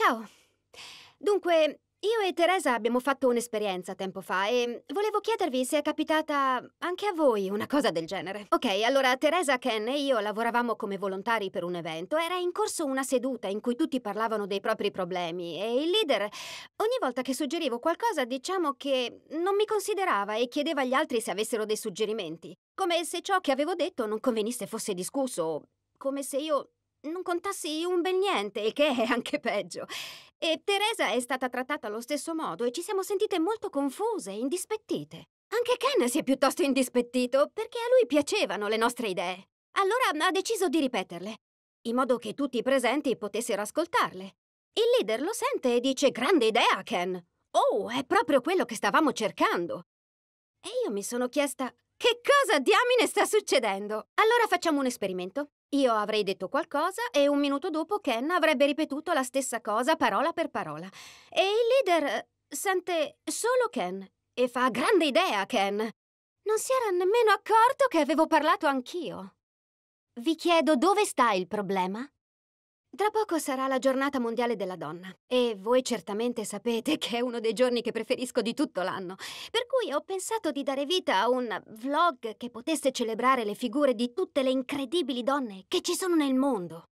Ciao. Dunque, io e Teresa abbiamo fatto un'esperienza tempo fa e volevo chiedervi se è capitata anche a voi una cosa del genere. Ok, allora Teresa, Ken e io lavoravamo come volontari per un evento. Era in corso una seduta in cui tutti parlavano dei propri problemi e il leader, ogni volta che suggerivo qualcosa, diciamo che non mi considerava e chiedeva agli altri se avessero dei suggerimenti. Come se ciò che avevo detto non convenisse fosse discusso, come se io non contassi un bel niente, il che è anche peggio. E Teresa è stata trattata allo stesso modo e ci siamo sentite molto confuse e indispettite. Anche Ken si è piuttosto indispettito perché a lui piacevano le nostre idee. Allora ha deciso di ripeterle, in modo che tutti i presenti potessero ascoltarle. Il leader lo sente e dice grande idea, Ken. Oh, è proprio quello che stavamo cercando. E io mi sono chiesta che cosa diamine sta succedendo? Allora facciamo un esperimento. Io avrei detto qualcosa e un minuto dopo Ken avrebbe ripetuto la stessa cosa parola per parola. E il leader eh, sente solo Ken e fa grande idea Ken. Non si era nemmeno accorto che avevo parlato anch'io. Vi chiedo dove sta il problema? Tra poco sarà la giornata mondiale della donna e voi certamente sapete che è uno dei giorni che preferisco di tutto l'anno, per cui ho pensato di dare vita a un vlog che potesse celebrare le figure di tutte le incredibili donne che ci sono nel mondo.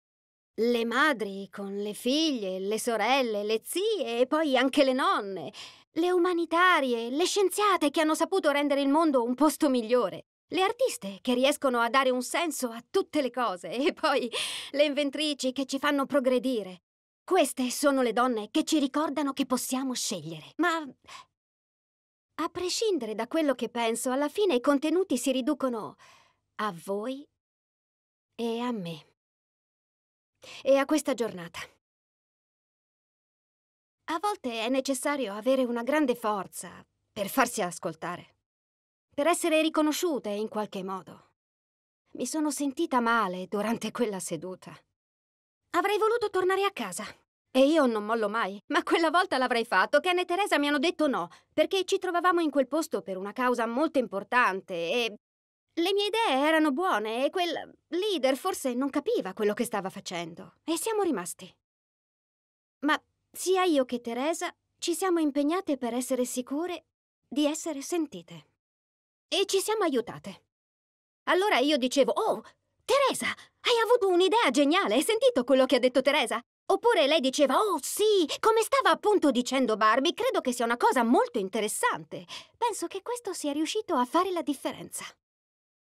Le madri con le figlie, le sorelle, le zie e poi anche le nonne, le umanitarie, le scienziate che hanno saputo rendere il mondo un posto migliore. Le artiste che riescono a dare un senso a tutte le cose e poi le inventrici che ci fanno progredire. Queste sono le donne che ci ricordano che possiamo scegliere. Ma a prescindere da quello che penso, alla fine i contenuti si riducono a voi e a me. E a questa giornata. A volte è necessario avere una grande forza per farsi ascoltare per essere riconosciute in qualche modo. Mi sono sentita male durante quella seduta. Avrei voluto tornare a casa. E io non mollo mai, ma quella volta l'avrei fatto. Ken e Teresa mi hanno detto no, perché ci trovavamo in quel posto per una causa molto importante e... Le mie idee erano buone e quel leader forse non capiva quello che stava facendo e siamo rimasti. Ma sia io che Teresa ci siamo impegnate per essere sicure di essere sentite e ci siamo aiutate. Allora io dicevo, oh, Teresa, hai avuto un'idea geniale, hai sentito quello che ha detto Teresa? Oppure lei diceva, oh sì, come stava appunto dicendo Barbie, credo che sia una cosa molto interessante. Penso che questo sia riuscito a fare la differenza.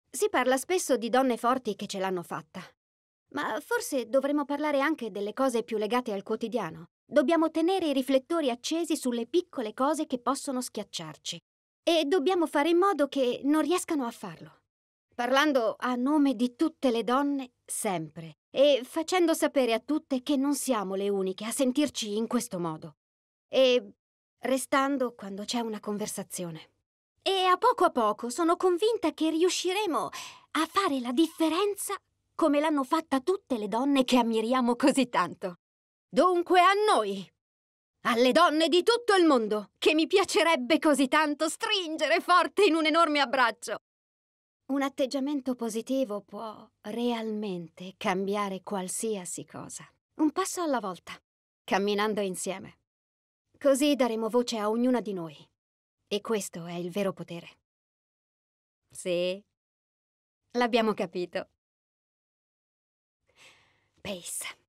Si parla spesso di donne forti che ce l'hanno fatta. Ma forse dovremmo parlare anche delle cose più legate al quotidiano. Dobbiamo tenere i riflettori accesi sulle piccole cose che possono schiacciarci, e dobbiamo fare in modo che non riescano a farlo. Parlando a nome di tutte le donne, sempre, e facendo sapere a tutte che non siamo le uniche a sentirci in questo modo. E restando quando c'è una conversazione. E a poco a poco sono convinta che riusciremo a fare la differenza come l'hanno fatta tutte le donne che ammiriamo così tanto. Dunque a noi! alle donne di tutto il mondo, che mi piacerebbe così tanto stringere forte in un enorme abbraccio. Un atteggiamento positivo può realmente cambiare qualsiasi cosa, un passo alla volta, camminando insieme. Così daremo voce a ognuna di noi. E questo è il vero potere. Sì, l'abbiamo capito. Pace.